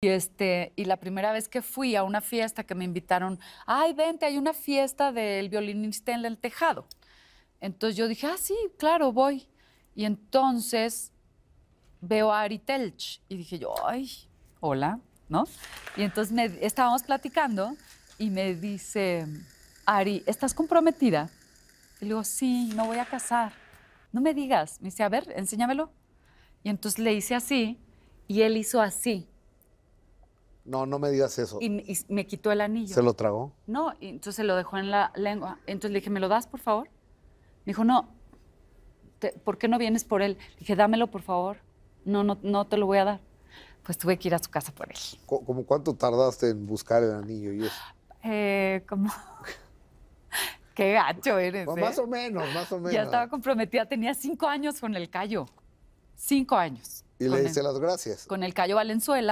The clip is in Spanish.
Y, este, y la primera vez que fui a una fiesta que me invitaron, ay, vente, hay una fiesta del violinista en el tejado. Entonces yo dije, ah, sí, claro, voy. Y entonces veo a Ari Telch y dije yo, ay, hola, ¿no? Y entonces me, estábamos platicando y me dice, Ari, ¿estás comprometida? Y le digo, sí, no voy a casar. No me digas. Me dice, a ver, enséñamelo. Y entonces le hice así y él hizo así no, no me digas eso. Y, me quitó el anillo. ¿Se lo tragó? No, entonces se lo dejó en la lengua. Entonces le dije, ¿me lo das, por favor? Me dijo, no, ¿por qué no vienes por él? Le dije, dámelo, por favor. No, no, no te lo voy a dar. Pues tuve que ir a su casa por él. ¿Cómo cuánto tardaste en buscar el anillo y eso? Eh, como... Qué gacho eres. Pues ¿eh? Más o menos, más o menos. Ya estaba comprometida, tenía cinco años con el callo. Cinco años. Y le dice las gracias. Con el callo Valenzuela.